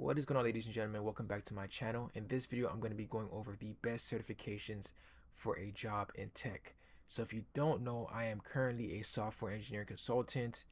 What is going on ladies and gentlemen, welcome back to my channel. In this video, I'm going to be going over the best certifications for a job in tech. So if you don't know, I am currently a software engineering consultant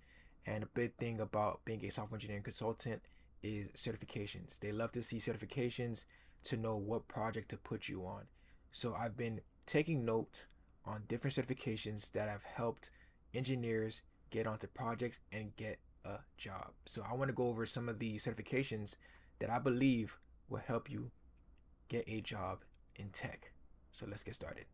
and a big thing about being a software engineering consultant is certifications. They love to see certifications to know what project to put you on. So I've been taking note on different certifications that have helped engineers get onto projects and get a job. So I want to go over some of the certifications that I believe will help you get a job in tech. So let's get started.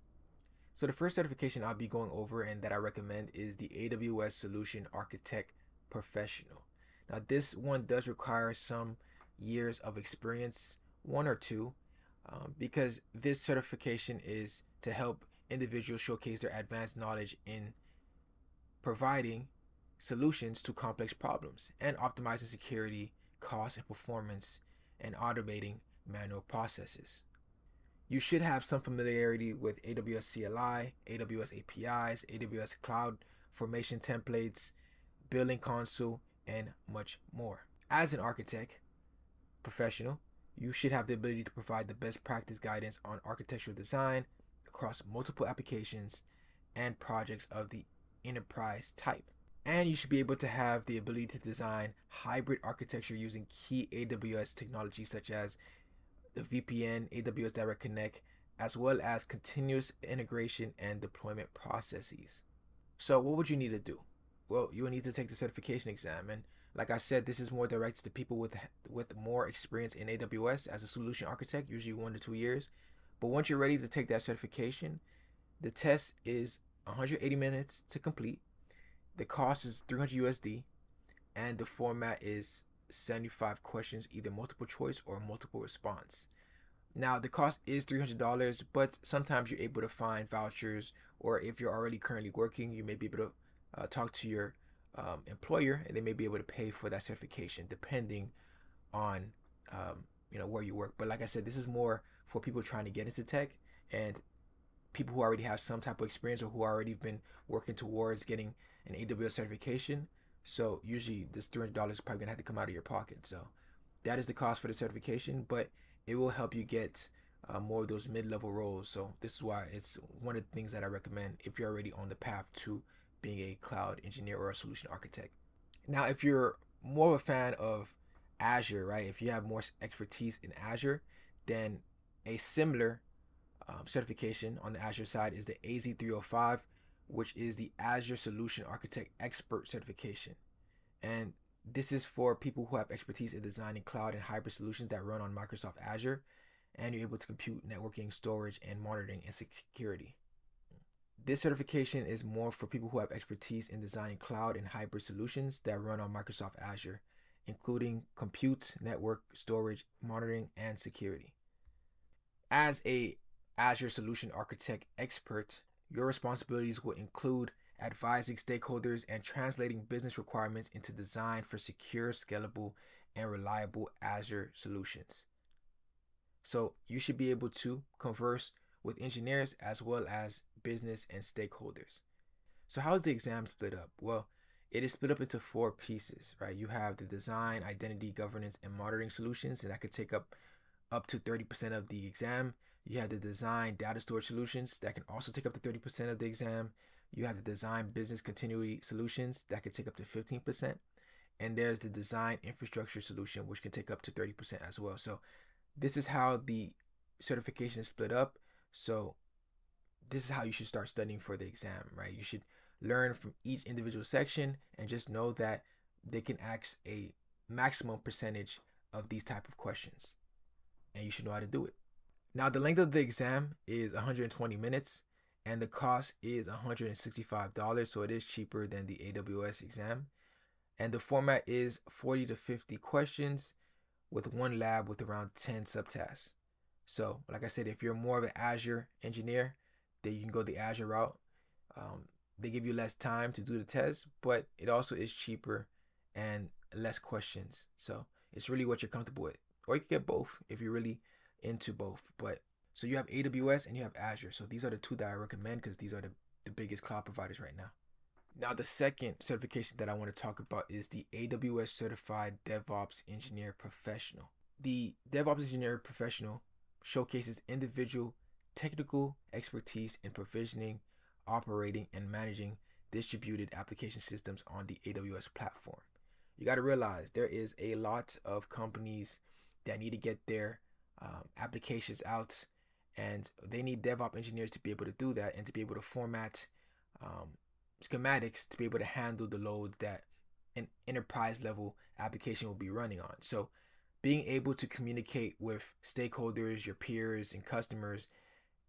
So the first certification I'll be going over and that I recommend is the AWS Solution Architect Professional. Now this one does require some years of experience, one or two, um, because this certification is to help individuals showcase their advanced knowledge in providing solutions to complex problems and optimizing security cost and performance, and automating manual processes. You should have some familiarity with AWS CLI, AWS APIs, AWS Cloud Formation templates, Billing Console, and much more. As an architect professional, you should have the ability to provide the best practice guidance on architectural design across multiple applications and projects of the enterprise type and you should be able to have the ability to design hybrid architecture using key AWS technologies such as the VPN, AWS Direct Connect, as well as continuous integration and deployment processes. So what would you need to do? Well, you will need to take the certification exam and like I said, this is more directed to people with with more experience in AWS as a solution architect, usually one to two years. But once you're ready to take that certification, the test is 180 minutes to complete the cost is 300 USD, and the format is 75 questions, either multiple choice or multiple response. Now, the cost is $300, but sometimes you're able to find vouchers, or if you're already currently working, you may be able to uh, talk to your um, employer and they may be able to pay for that certification depending on um, you know where you work but like i said this is more for people trying to get into tech and people who already have some type of experience or who already have been working towards getting an AWS certification. So usually this $300 is probably going to have to come out of your pocket. So that is the cost for the certification, but it will help you get uh, more of those mid-level roles. So this is why it's one of the things that I recommend if you're already on the path to being a cloud engineer or a solution architect. Now, if you're more of a fan of Azure, right? If you have more expertise in Azure, then a similar um, certification on the Azure side is the AZ305, which is the Azure Solution Architect Expert Certification. And this is for people who have expertise in designing cloud and hybrid solutions that run on Microsoft Azure, and you're able to compute networking, storage, and monitoring and security. This certification is more for people who have expertise in designing cloud and hybrid solutions that run on Microsoft Azure, including compute, network, storage, monitoring, and security. As a as your solution architect expert, your responsibilities will include advising stakeholders and translating business requirements into design for secure, scalable, and reliable Azure solutions. So you should be able to converse with engineers as well as business and stakeholders. So how is the exam split up? Well, it is split up into four pieces, right? You have the design, identity, governance, and monitoring solutions, and that could take up up to 30% of the exam. You have the design data storage solutions that can also take up to 30% of the exam. You have the design business continuity solutions that can take up to 15%. And there's the design infrastructure solution, which can take up to 30% as well. So this is how the certification is split up. So this is how you should start studying for the exam, right? You should learn from each individual section and just know that they can ask a maximum percentage of these type of questions. And you should know how to do it. Now, the length of the exam is 120 minutes and the cost is $165, so it is cheaper than the AWS exam. And the format is 40 to 50 questions with one lab with around 10 subtasks. So, like I said, if you're more of an Azure engineer, then you can go the Azure route. Um, they give you less time to do the test, but it also is cheaper and less questions. So, it's really what you're comfortable with. Or you can get both if you really into both. But so you have AWS and you have Azure. So these are the two that I recommend because these are the, the biggest cloud providers right now. Now, the second certification that I want to talk about is the AWS Certified DevOps Engineer Professional. The DevOps Engineer Professional showcases individual technical expertise in provisioning, operating, and managing distributed application systems on the AWS platform. You got to realize there is a lot of companies that need to get their um, applications out, and they need DevOps engineers to be able to do that and to be able to format um, schematics to be able to handle the loads that an enterprise level application will be running on. So being able to communicate with stakeholders, your peers, and customers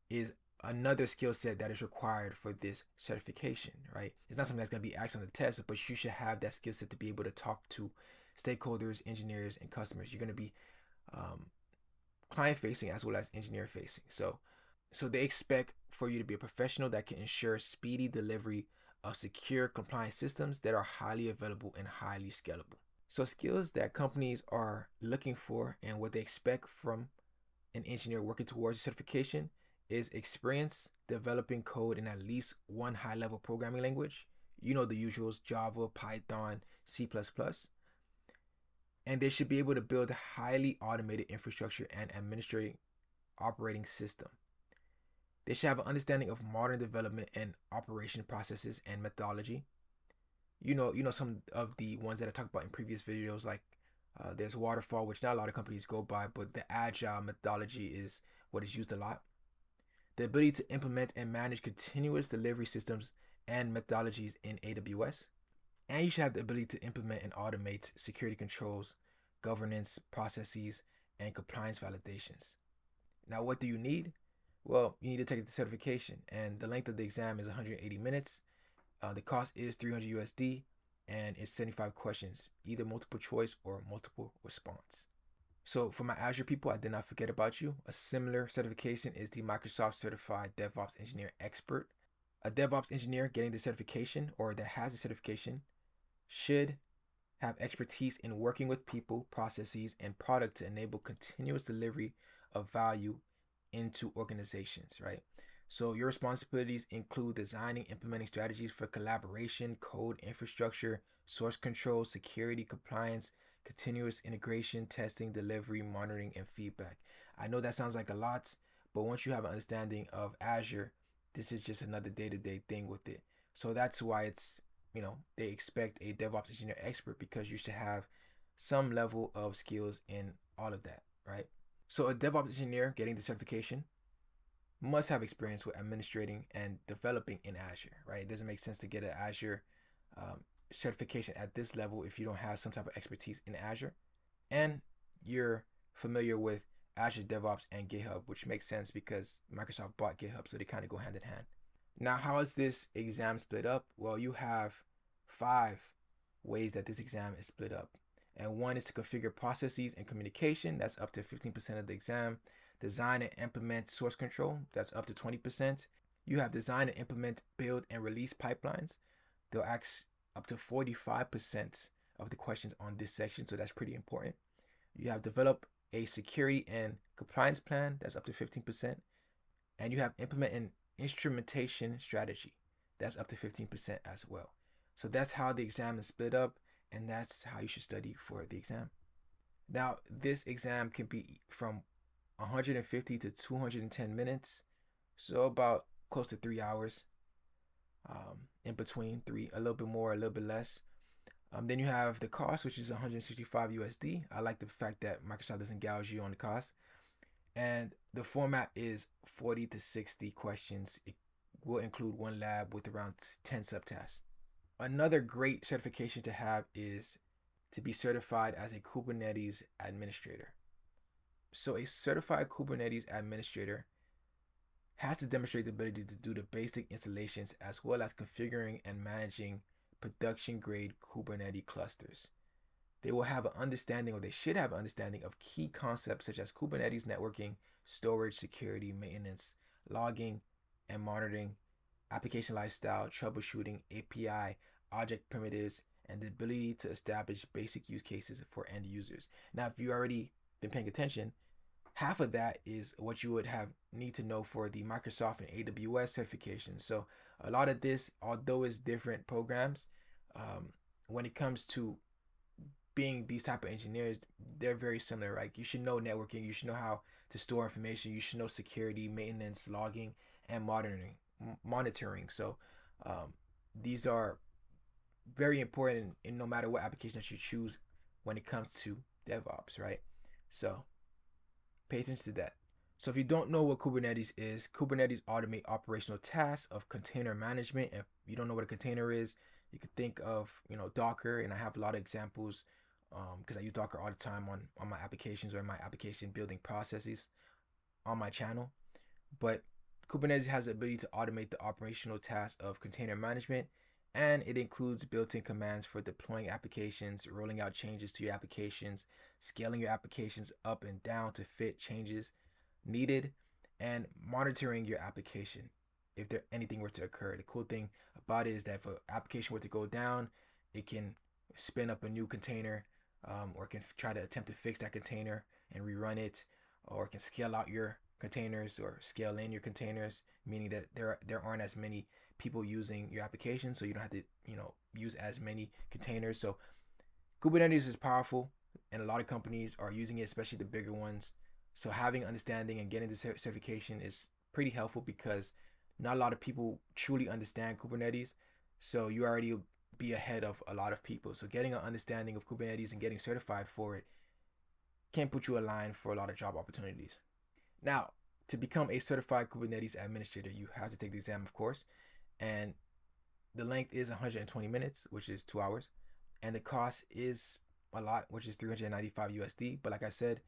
is another skill set that is required for this certification, right? It's not something that's going to be asked on the test, but you should have that skill set to be able to talk to stakeholders, engineers, and customers. You're going to be um, client facing as well as engineer facing. So, so they expect for you to be a professional that can ensure speedy delivery of secure compliance systems that are highly available and highly scalable. So skills that companies are looking for and what they expect from an engineer working towards certification is experience developing code in at least one high level programming language. You know the usuals Java, Python, C and they should be able to build a highly automated infrastructure and administrative operating system. They should have an understanding of modern development and operation processes and methodology. You know, you know some of the ones that I talked about in previous videos, like uh, there's waterfall, which not a lot of companies go by, but the agile methodology is what is used a lot. The ability to implement and manage continuous delivery systems and methodologies in AWS and you should have the ability to implement and automate security controls, governance processes, and compliance validations. Now, what do you need? Well, you need to take the certification, and the length of the exam is 180 minutes. Uh, the cost is 300 USD, and it's 75 questions, either multiple choice or multiple response. So for my Azure people, I did not forget about you. A similar certification is the Microsoft Certified DevOps Engineer Expert. A DevOps engineer getting the certification or that has the certification should have expertise in working with people, processes, and product to enable continuous delivery of value into organizations, right? So your responsibilities include designing, implementing strategies for collaboration, code, infrastructure, source control, security, compliance, continuous integration, testing, delivery, monitoring, and feedback. I know that sounds like a lot, but once you have an understanding of Azure, this is just another day-to-day thing with it. So that's why it's you know they expect a DevOps engineer expert because you should have some level of skills in all of that, right? So a DevOps engineer getting the certification must have experience with administrating and developing in Azure, right? It doesn't make sense to get an Azure um, certification at this level if you don't have some type of expertise in Azure and you're familiar with Azure DevOps and GitHub, which makes sense because Microsoft bought GitHub, so they kind of go hand in hand. Now, how is this exam split up? Well, you have five ways that this exam is split up. And one is to configure processes and communication. That's up to 15% of the exam. Design and implement source control. That's up to 20%. You have design and implement build and release pipelines. They'll ask up to 45% of the questions on this section. So that's pretty important. You have develop a security and compliance plan. That's up to 15%. And you have implement and instrumentation strategy. That's up to 15% as well. So that's how the exam is split up, and that's how you should study for the exam. Now, this exam can be from 150 to 210 minutes, so about close to three hours. Um, in between three, a little bit more, a little bit less. Um, then you have the cost, which is 165 USD. I like the fact that Microsoft doesn't gouge you on the cost. And the format is 40 to 60 questions. It will include one lab with around 10 subtasks. Another great certification to have is to be certified as a Kubernetes administrator. So a certified Kubernetes administrator has to demonstrate the ability to do the basic installations as well as configuring and managing production grade Kubernetes clusters they will have an understanding, or they should have an understanding, of key concepts such as Kubernetes networking, storage, security, maintenance, logging and monitoring, application lifestyle, troubleshooting, API, object primitives, and the ability to establish basic use cases for end users. Now, if you already been paying attention, half of that is what you would have need to know for the Microsoft and AWS certifications. So a lot of this, although it's different programs, um, when it comes to being these type of engineers, they're very similar. Like you should know networking, you should know how to store information, you should know security, maintenance, logging, and monitoring. Monitoring. So um, these are very important, in no matter what application that you choose, when it comes to DevOps, right? So pay attention to that. So if you don't know what Kubernetes is, Kubernetes automate operational tasks of container management. If you don't know what a container is, you could think of, you know, Docker, and I have a lot of examples because um, I use Docker all the time on, on my applications or in my application building processes on my channel. But Kubernetes has the ability to automate the operational tasks of container management, and it includes built-in commands for deploying applications, rolling out changes to your applications, scaling your applications up and down to fit changes needed, and monitoring your application if there anything were to occur. The cool thing about it is that if an application were to go down, it can spin up a new container um, or can try to attempt to fix that container and rerun it, or can scale out your containers or scale in your containers, meaning that there there aren't as many people using your application, so you don't have to you know use as many containers. So Kubernetes is powerful, and a lot of companies are using it, especially the bigger ones. So having understanding and getting the certification is pretty helpful because not a lot of people truly understand Kubernetes. So you already be ahead of a lot of people. So getting an understanding of Kubernetes and getting certified for it can put you in line for a lot of job opportunities. Now, to become a certified Kubernetes administrator, you have to take the exam, of course, and the length is 120 minutes, which is two hours, and the cost is a lot, which is 395 USD. But like I said,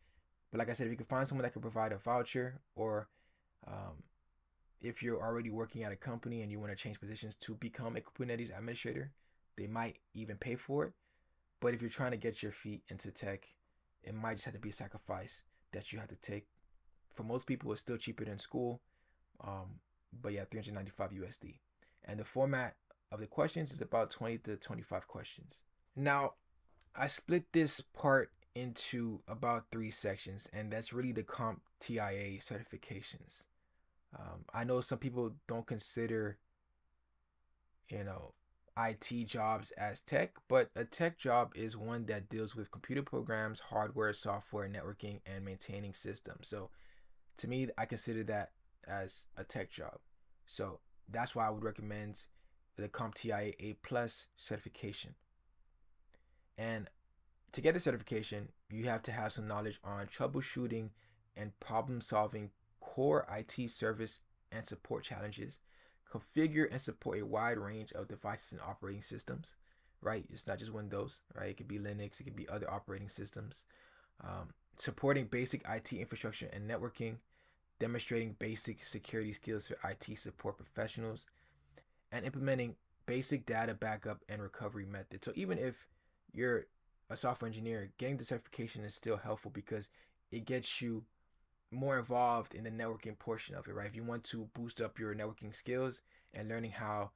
but like I said, if you can find someone that can provide a voucher, or um, if you're already working at a company and you want to change positions to become a Kubernetes administrator, they might even pay for it. But if you're trying to get your feet into tech, it might just have to be a sacrifice that you have to take. For most people, it's still cheaper than school. Um, but yeah, 395 USD. And the format of the questions is about 20 to 25 questions. Now, I split this part into about three sections, and that's really the comp TIA certifications. Um, I know some people don't consider, you know, IT jobs as tech, but a tech job is one that deals with computer programs, hardware, software, networking, and maintaining systems. So to me, I consider that as a tech job. So that's why I would recommend the CompTIA A plus certification. And to get the certification, you have to have some knowledge on troubleshooting and problem solving core IT service and support challenges configure and support a wide range of devices and operating systems, right? It's not just Windows, right? It could be Linux, it could be other operating systems. Um, supporting basic IT infrastructure and networking, demonstrating basic security skills for IT support professionals, and implementing basic data backup and recovery methods. So even if you're a software engineer, getting the certification is still helpful because it gets you more involved in the networking portion of it, right? If you want to boost up your networking skills and learning how,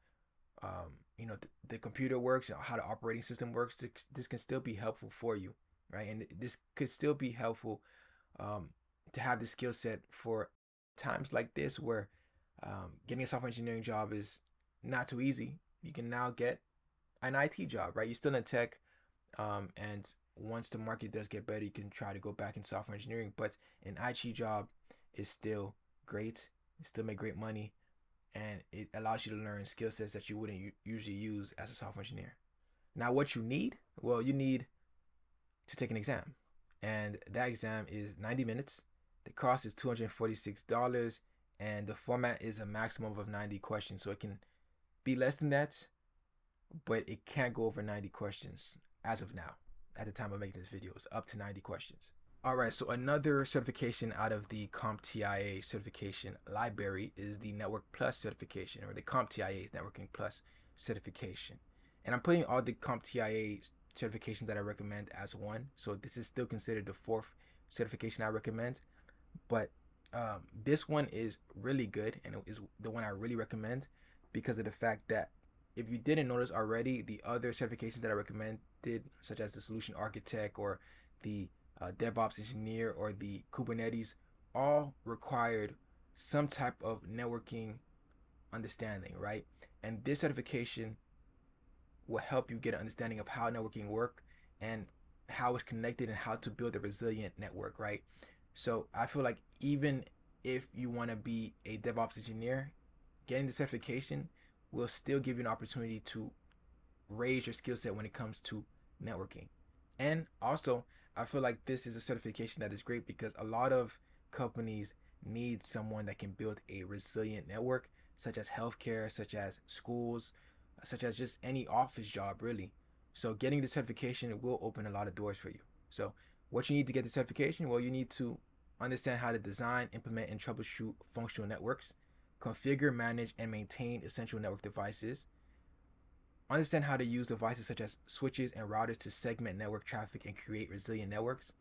um, you know, th- the computer works and how the operating system works, th- this can still be helpful for you, right? And this could still be helpful um, to have the skill set for times like this where um, getting a software engineering job is not too easy. You can now get an IT job, right? You're still in tech, um, and once the market does get better, you can try to go back in software engineering. But an IT job is still great. You still make great money, and it allows you to learn skill sets that you wouldn't usually use as a software engineer. Now, what you need? Well, you need to take an exam, and that exam is 90 minutes. The cost is $246, and the format is a maximum of 90 questions. So it can be less than that, but it can't go over 90 questions as of now at the time of making this video. It's up to 90 questions. All right, so another certification out of the CompTIA certification library is the Network Plus certification or the CompTIA Networking Plus certification. And I'm putting all the CompTIA certifications that I recommend as one. So this is still considered the fourth certification I recommend, but um, this one is really good and it is the one I really recommend because of the fact that if you didn't notice already, the other certifications that I recommend did, such as the solution architect or the uh, DevOps engineer or the Kubernetes, all required some type of networking understanding, right? And this certification will help you get an understanding of how networking work and how it's connected and how to build a resilient network, right? So I feel like even if you want to be a DevOps engineer, getting the certification will still give you an opportunity to raise your skill set when it comes to networking. And also, I feel like this is a certification that is great because a lot of companies need someone that can build a resilient network, such as healthcare, such as schools, such as just any office job, really. So, getting the certification will open a lot of doors for you. So, what you need to get the certification? Well, you need to understand how to design, implement, and troubleshoot functional networks, configure, manage, and maintain essential network devices Understand how to use devices such as switches and routers to segment network traffic and create resilient networks.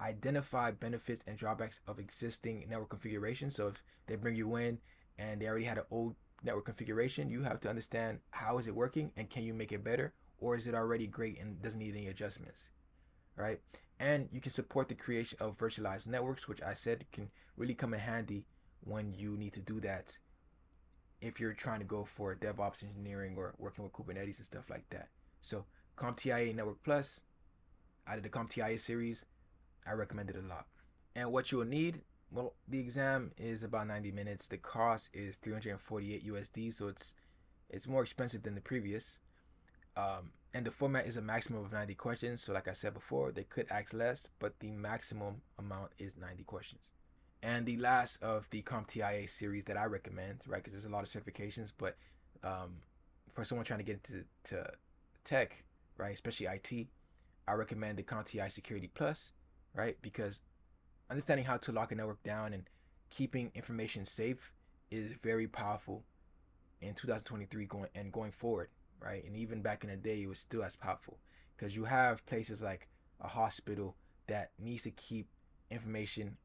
Identify benefits and drawbacks of existing network configurations. So if they bring you in and they already had an old network configuration, you have to understand how is it working and can you make it better or is it already great and doesn't need any adjustments, right? And you can support the creation of virtualized networks, which I said can really come in handy when you need to do that if you're trying to go for DevOps engineering or working with Kubernetes and stuff like that. So CompTIA Network Plus, out of the CompTIA series, I recommend it a lot. And what you will need, well, the exam is about 90 minutes. The cost is 348 USD, so it's it's more expensive than the previous. Um, and the format is a maximum of 90 questions. So like I said before, they could ask less, but the maximum amount is 90 questions. And the last of the CompTIA series that I recommend, right? Because there's a lot of certifications, but um, for someone trying to get into to tech, right, especially IT, I recommend the CompTIA Security Plus, right? Because understanding how to lock a network down and keeping information safe is very powerful in 2023 going and going forward, right? And even back in the day, it was still as powerful because you have places like a hospital that needs to keep information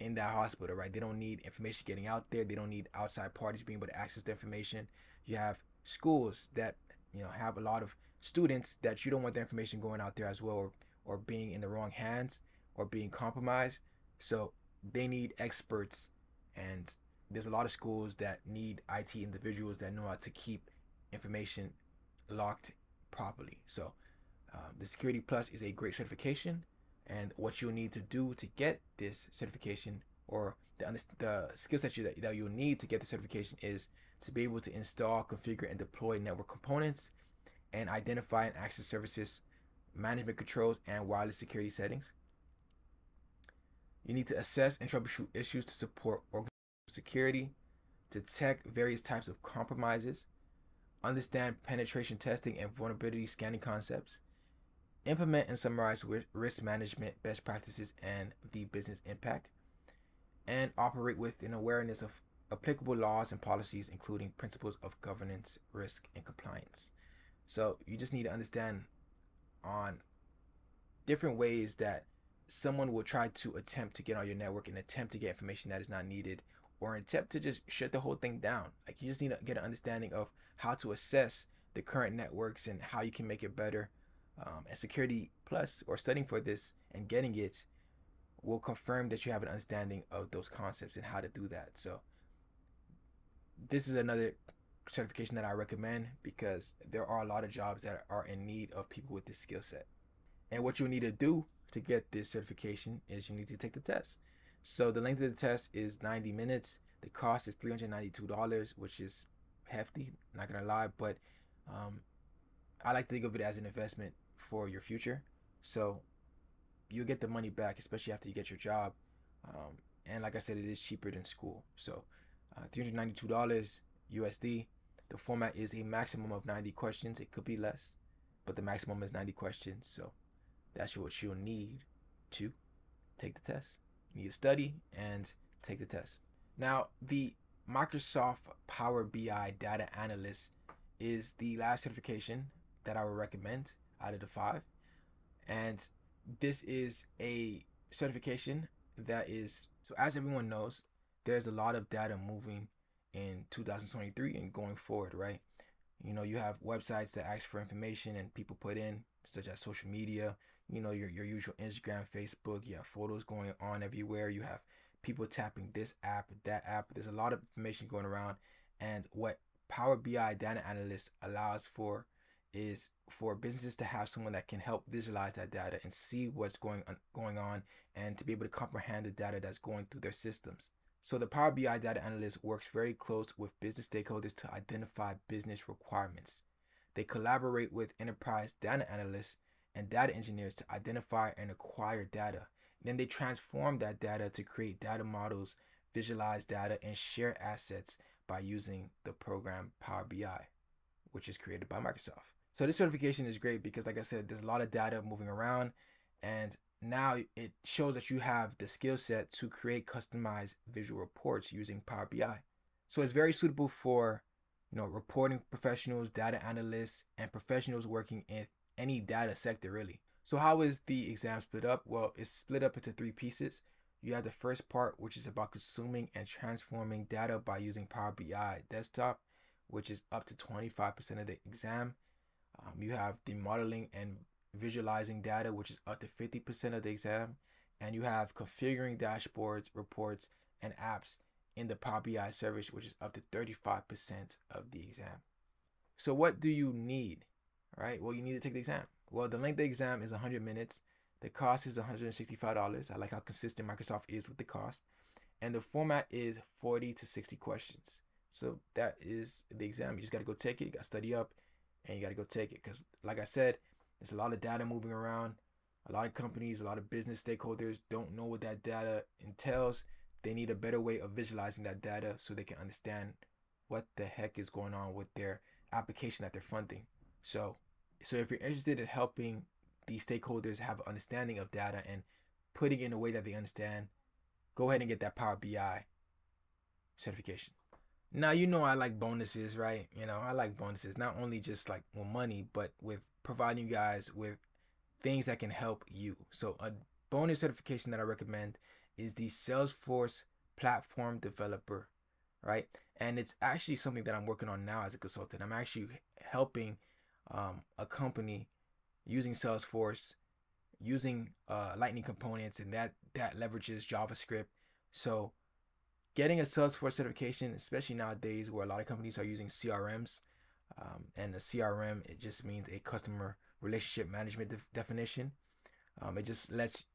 in that hospital, right? They don't need information getting out there. They don't need outside parties being able to access the information. You have schools that you know have a lot of students that you don't want their information going out there as well, or, or being in the wrong hands, or being compromised. So they need experts, and there's a lot of schools that need IT individuals that know how to keep information locked properly. So um, the Security Plus is a great certification and what you'll need to do to get this certification or the, the skill set you, that, that you'll need to get the certification is to be able to install, configure, and deploy network components and identify and access services, management controls, and wireless security settings. You need to assess and troubleshoot issues to support security, detect various types of compromises, understand penetration testing and vulnerability scanning concepts, implement and summarize risk management best practices and the business impact, and operate with an awareness of applicable laws and policies, including principles of governance, risk, and compliance. So you just need to understand on different ways that someone will try to attempt to get on your network and attempt to get information that is not needed or attempt to just shut the whole thing down. Like you just need to get an understanding of how to assess the current networks and how you can make it better um, and Security Plus or studying for this and getting it will confirm that you have an understanding of those concepts and how to do that. So this is another certification that I recommend because there are a lot of jobs that are in need of people with this skill set. And what you need to do to get this certification is you need to take the test. So the length of the test is 90 minutes. The cost is $392, which is hefty, not gonna lie, but um, I like to think of it as an investment for your future. So you'll get the money back, especially after you get your job. Um, and like I said, it is cheaper than school. So uh, $392 USD. The format is a maximum of 90 questions. It could be less, but the maximum is 90 questions. So that's what you'll need to take the test. You need to study and take the test. Now, the Microsoft Power BI Data Analyst is the last certification that I would recommend out of the five. And this is a certification that is, so as everyone knows, there's a lot of data moving in 2023 and going forward, right? You know, you have websites that ask for information and people put in, such as social media, you know, your, your usual Instagram, Facebook, you have photos going on everywhere. You have people tapping this app, that app. There's a lot of information going around. And what Power BI data analyst allows for is for businesses to have someone that can help visualize that data and see what's going on, going on and to be able to comprehend the data that's going through their systems. So the Power BI data analyst works very close with business stakeholders to identify business requirements. They collaborate with enterprise data analysts and data engineers to identify and acquire data. Then they transform that data to create data models, visualize data, and share assets by using the program Power BI, which is created by Microsoft. So this certification is great because like I said, there's a lot of data moving around and now it shows that you have the skill set to create customized visual reports using Power BI. So it's very suitable for you know reporting professionals, data analysts, and professionals working in any data sector really. So how is the exam split up? Well, it's split up into three pieces. You have the first part, which is about consuming and transforming data by using Power BI desktop, which is up to 25% of the exam. Um, you have the modeling and visualizing data, which is up to 50% of the exam. And you have configuring dashboards, reports, and apps in the Power BI service, which is up to 35% of the exam. So what do you need, right? Well, you need to take the exam. Well, the length of the exam is 100 minutes. The cost is $165. I like how consistent Microsoft is with the cost. And the format is 40 to 60 questions. So that is the exam. You just got to go take it, got to study up, and you got to go take it because like i said there's a lot of data moving around a lot of companies a lot of business stakeholders don't know what that data entails they need a better way of visualizing that data so they can understand what the heck is going on with their application that they're funding so so if you're interested in helping these stakeholders have an understanding of data and putting it in a way that they understand go ahead and get that power bi certification now you know I like bonuses, right? You know, I like bonuses not only just like with money, but with providing you guys with things that can help you. So a bonus certification that I recommend is the Salesforce platform developer, right? And it's actually something that I'm working on now as a consultant. I'm actually helping um, a company using Salesforce, using uh, Lightning components, and that that leverages JavaScript. So getting a Salesforce certification, especially nowadays where a lot of companies are using CRMs, um, and a CRM it just means a customer relationship management def- definition. Um, it just lets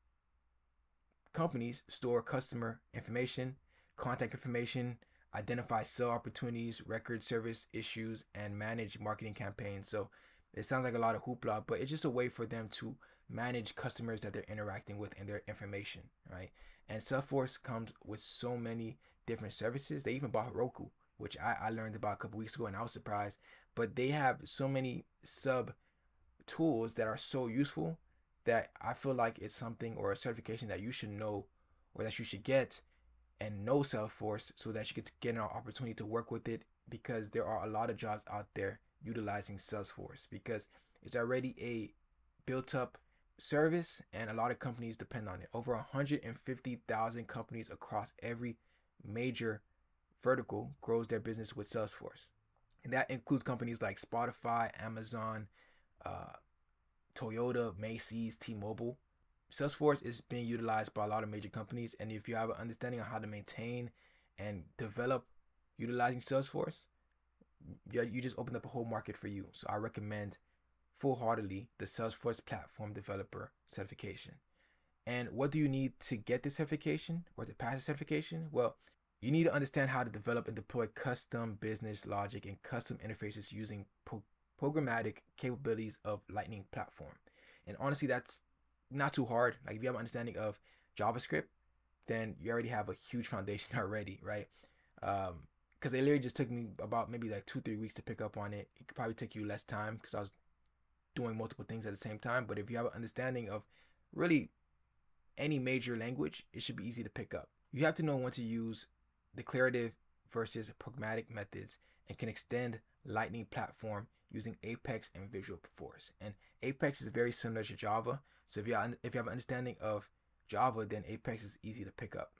companies store customer information, contact information, identify sell opportunities, record service issues, and manage marketing campaigns. So it sounds like a lot of hoopla, but it's just a way for them to manage customers that they're interacting with and their information, right? And Salesforce comes with so many different services. They even bought Roku, which I, I learned about a couple weeks ago and I was surprised. But they have so many sub tools that are so useful that I feel like it's something or a certification that you should know or that you should get and know Salesforce so that you could get an opportunity to work with it because there are a lot of jobs out there utilizing Salesforce because it's already a built up service and a lot of companies depend on it. Over 150,000 companies across every major vertical grows their business with Salesforce. And that includes companies like Spotify, Amazon, uh, Toyota, Macy's, T-Mobile. Salesforce is being utilized by a lot of major companies. And if you have an understanding on how to maintain and develop utilizing Salesforce, you just open up a whole market for you. So I recommend full-heartedly the Salesforce Platform Developer certification. And what do you need to get this certification or to pass the certification? Well, you need to understand how to develop and deploy custom business logic and custom interfaces using pro programmatic capabilities of Lightning Platform. And honestly, that's not too hard. Like if you have an understanding of JavaScript, then you already have a huge foundation already, right? Um, because it literally just took me about maybe like two, three weeks to pick up on it. It could probably take you less time because I was doing multiple things at the same time. But if you have an understanding of really any major language, it should be easy to pick up. You have to know when to use declarative versus pragmatic methods and can extend Lightning platform using Apex and Visual Force. And Apex is very similar to Java. So if you, if you have an understanding of Java, then Apex is easy to pick up.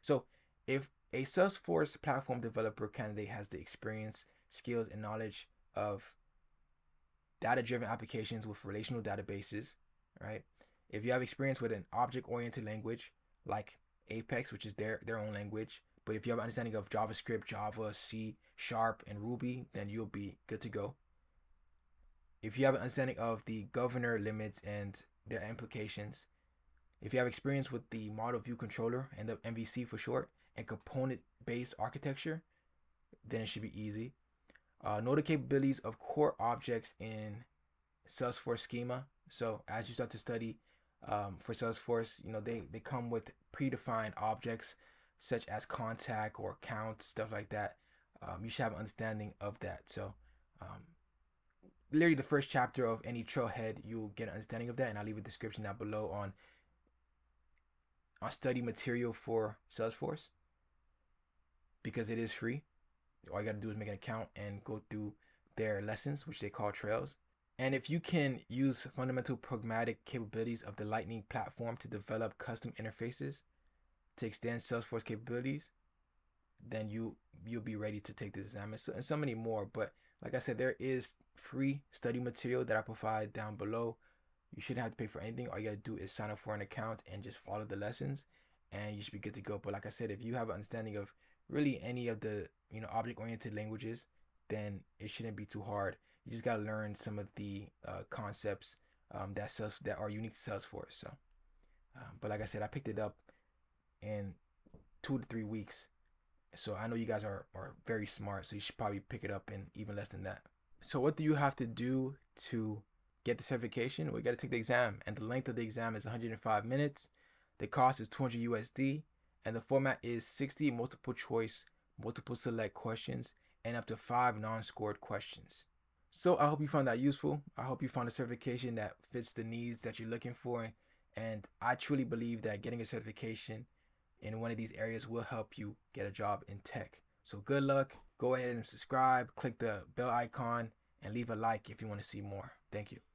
So if a Salesforce platform developer candidate has the experience, skills, and knowledge of data-driven applications with relational databases, right? If you have experience with an object-oriented language like Apex, which is their, their own language, but if you have understanding of JavaScript, Java, C, Sharp, and Ruby, then you'll be good to go. If you have an understanding of the governor limits and their implications, if you have experience with the model view controller and the MVC for short and component based architecture, then it should be easy. Uh, know the capabilities of core objects in Salesforce schema. So as you start to study um, for Salesforce, you know, they, they come with predefined objects such as contact or count, stuff like that. Um, you should have an understanding of that. So um, literally the first chapter of any trailhead, you'll get an understanding of that. And I'll leave a description down below on, on study material for Salesforce because it is free all you got to do is make an account and go through their lessons, which they call trails. And if you can use fundamental pragmatic capabilities of the Lightning platform to develop custom interfaces to extend Salesforce capabilities, then you you'll be ready to take this exam and so, and so many more. But like I said, there is free study material that I provide down below. You shouldn't have to pay for anything. All you gotta do is sign up for an account and just follow the lessons, and you should be good to go. But like I said, if you have an understanding of really any of the you know object oriented languages then it shouldn't be too hard you just got to learn some of the uh, concepts um, that that are unique to salesforce so um, but like i said i picked it up in two to three weeks so i know you guys are, are very smart so you should probably pick it up in even less than that so what do you have to do to get the certification We got to take the exam and the length of the exam is 105 minutes the cost is 200 usd and the format is 60 multiple choice multiple select questions, and up to five non-scored questions. So I hope you found that useful. I hope you found a certification that fits the needs that you're looking for. And I truly believe that getting a certification in one of these areas will help you get a job in tech. So good luck. Go ahead and subscribe, click the bell icon, and leave a like if you want to see more. Thank you.